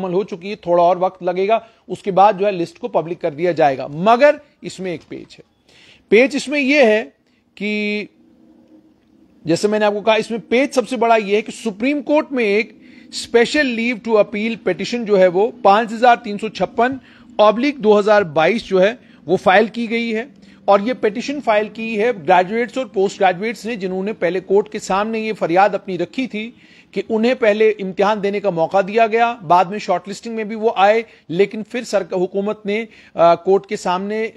मुकम्मल हो चुकी है थोड़ा और वक्त लगेगा उसके बाद जो है लिस्ट को पब्लिक कर दिया जाएगा मगर इसमें एक पेज है पेज इसमें यह है कि जैसे मैंने आपको कहा इसमें पेज सबसे बड़ा यह है कि सुप्रीम कोर्ट में एक special leave to appeal petition जो है वो पांच हजार तीन सौ छप्पन ऑब्लिक दो हजार बाईस जो है वो फाइल की गई है और ये पिटिशन फाइल की है ग्रेजुएट्स और पोस्ट ग्रेजुएट्स ने जिन्होंने पहले कोर्ट के सामने ये फरियाद अपनी रखी थी कि उन्हें पहले इम्तिहान देने का मौका दिया गया बाद में शॉर्टलिस्टिंग में भी वो आए लेकिन फिर सर हुकूमत ने आ, कोर्ट के सामने आ,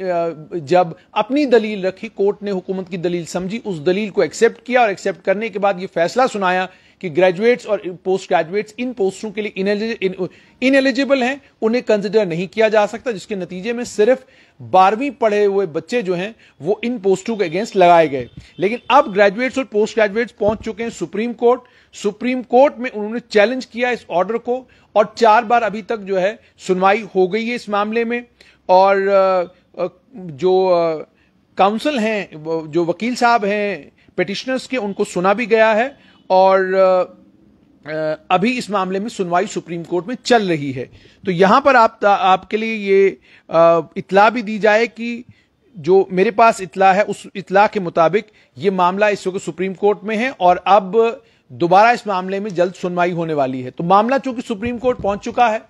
जब अपनी दलील रखी कोर्ट ने हुकूमत की दलील समझी उस दलील को एक्सेप्ट किया और एक्सेप्ट करने के बाद ये फैसला सुनाया कि ग्रेजुएट्स और पोस्ट ग्रेजुएट्स इन पोस्टों के लिए इनएलिजिबल हैं उन्हें कंसिडर नहीं किया जा सकता जिसके नतीजे में सिर्फ बारहवीं पढ़े हुए बच्चे जो हैं वो इन पोस्टों के अगेंस्ट लगाए गए लेकिन अब ग्रेजुएट्स और पोस्ट ग्रेजुएट्स पहुंच चुके हैं सुप्रीम कोर्ट सुप्रीम कोर्ट में उन्होंने चैलेंज किया इस ऑर्डर को और चार बार अभी तक जो है सुनवाई हो गई है इस मामले में और जो काउंसिल हैं जो वकील साहब हैं पिटिशनर्स के उनको सुना भी गया है और अभी इस मामले में सुनवाई सुप्रीम कोर्ट में चल रही है तो यहां पर आप आपके लिए ये इतला भी दी जाए कि जो मेरे पास इतला है उस इतला के मुताबिक ये मामला इस वक्त सुप्रीम कोर्ट में है और अब दोबारा इस मामले में जल्द सुनवाई होने वाली है तो मामला चूंकि सुप्रीम कोर्ट पहुंच चुका है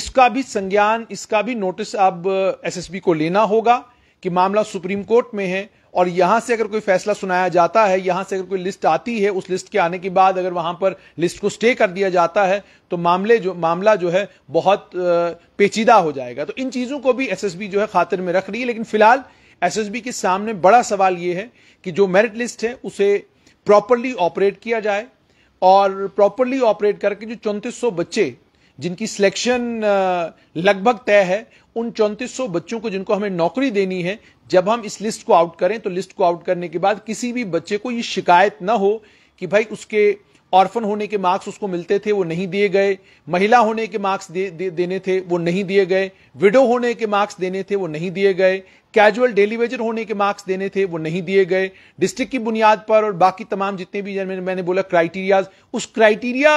इसका भी संज्ञान इसका भी नोटिस अब एसएसबी को लेना होगा कि मामला सुप्रीम कोर्ट में है और यहां से अगर कोई फैसला सुनाया जाता है यहां से अगर कोई लिस्ट आती है उस लिस्ट के आने के बाद अगर वहां पर लिस्ट को स्टे कर दिया जाता है तो मामले जो मामला जो है बहुत पेचीदा हो जाएगा तो इन चीजों को भी एसएसबी जो है खातिर में रख रही है लेकिन फिलहाल एसएसबी के सामने बड़ा सवाल यह है कि जो मेरिट लिस्ट है उसे प्रॉपरली ऑपरेट किया जाए और प्रॉपरली ऑपरेट करके जो चौंतीस बच्चे जिनकी सिलेक्शन लगभग तय है उन चौंतीस बच्चों को जिनको हमें नौकरी देनी है जब हम इस लिस्ट को आउट करें तो लिस्ट को आउट करने के बाद किसी भी बच्चे को ये शिकायत ना हो कि भाई उसके ऑर्फन होने के मार्क्स उसको मिलते थे वो नहीं दिए गए महिला होने के मार्क्स दे, दे, देने थे वो नहीं दिए गए विडो होने के मार्क्स देने थे वो नहीं दिए गए कैजुअल डेली वेजर होने के मार्क्स देने थे वो नहीं दिए गए डिस्ट्रिक्ट की बुनियाद पर और बाकी तमाम जितने भी मैंने बोला क्राइटेरियाज उस क्राइटेरिया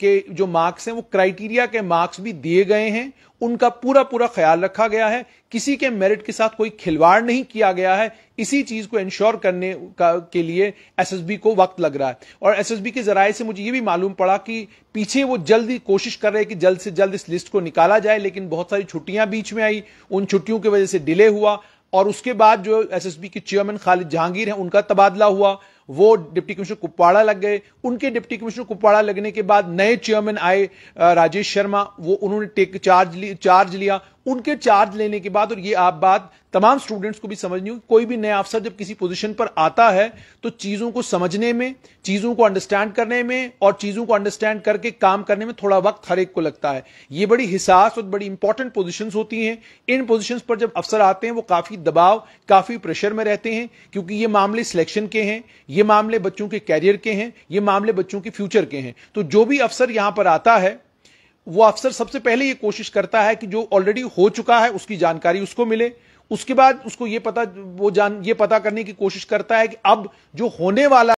के जो मार्क्स हैं वो क्राइटेरिया के मार्क्स भी दिए गए हैं उनका पूरा पूरा ख्याल रखा गया है किसी के मेरिट के साथ कोई खिलवाड़ नहीं किया गया है इसी चीज को इंश्योर करने का के लिए एसएसबी को वक्त लग रहा है और एसएसबी के जराये से मुझे ये भी मालूम पड़ा कि पीछे वो जल्दी कोशिश कर रहे हैं कि जल्द से जल्द इस लिस्ट को निकाला जाए लेकिन बहुत सारी छुट्टियां बीच में आई उन छुट्टियों की वजह से डिले हुआ और उसके बाद जो एसएसबी के चेयरमैन खालिद जहांगीर हैं उनका तबादला हुआ वो डिप्टी कमिश्नर कुपवाड़ा लग गए उनके डिप्टी कमिश्नर कुपवाड़ा लगने के बाद नए चेयरमैन आए राजेश शर्मा वो उन्होंने टेक चार्ज ली चार्ज लिया उनके चार्ज लेने के बाद और ये आप बात तमाम स्टूडेंट्स को भी समझनी होगी कोई भी नया अफसर जब किसी पोजीशन पर आता है तो चीज़ों को समझने में चीज़ों को अंडरस्टैंड करने में और चीज़ों को अंडरस्टैंड करके काम करने में थोड़ा वक्त हर एक को लगता है ये बड़ी हिसास और बड़ी इंपॉर्टेंट पोजिशन होती हैं इन पोजिशन पर जब अफसर आते हैं वो काफ़ी दबाव काफ़ी प्रेशर में रहते हैं क्योंकि ये मामले सिलेक्शन के हैं ये मामले बच्चों के कैरियर के हैं ये मामले बच्चों के फ्यूचर के हैं तो जो भी अफसर यहां पर आता है वो अफसर सबसे पहले ये कोशिश करता है कि जो ऑलरेडी हो चुका है उसकी जानकारी उसको मिले उसके बाद उसको ये पता वो जान ये पता करने की कोशिश करता है कि अब जो होने वाला